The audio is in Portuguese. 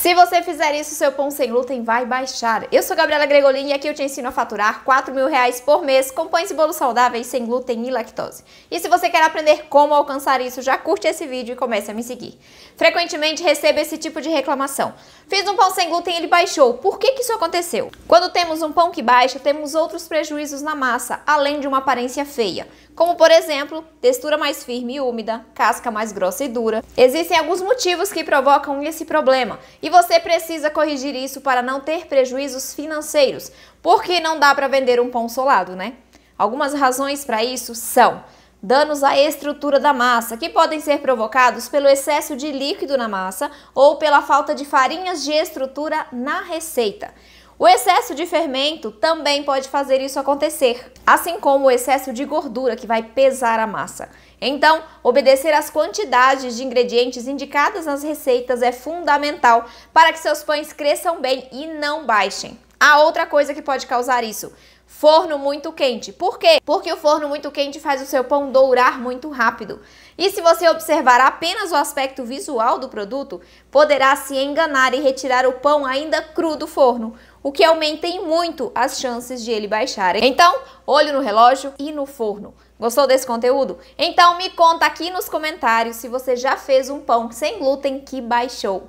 Se você fizer isso, seu pão sem glúten vai baixar. Eu sou Gabriela Gregolin e aqui eu te ensino a faturar 4 mil reais por mês com pães e bolos saudáveis sem glúten e lactose. E se você quer aprender como alcançar isso, já curte esse vídeo e comece a me seguir. Frequentemente recebo esse tipo de reclamação. Fiz um pão sem glúten e ele baixou. Por que, que isso aconteceu? Quando temos um pão que baixa, temos outros prejuízos na massa, além de uma aparência feia. Como, por exemplo, textura mais firme e úmida, casca mais grossa e dura. Existem alguns motivos que provocam esse problema. E e você precisa corrigir isso para não ter prejuízos financeiros, porque não dá para vender um pão solado, né? Algumas razões para isso são danos à estrutura da massa, que podem ser provocados pelo excesso de líquido na massa ou pela falta de farinhas de estrutura na receita. O excesso de fermento também pode fazer isso acontecer, assim como o excesso de gordura que vai pesar a massa. Então, obedecer às quantidades de ingredientes indicadas nas receitas é fundamental para que seus pães cresçam bem e não baixem. A outra coisa que pode causar isso, forno muito quente. Por quê? Porque o forno muito quente faz o seu pão dourar muito rápido. E se você observar apenas o aspecto visual do produto, poderá se enganar e retirar o pão ainda cru do forno, o que aumenta em muito as chances de ele baixar. Então, olho no relógio e no forno. Gostou desse conteúdo? Então me conta aqui nos comentários se você já fez um pão sem glúten que baixou.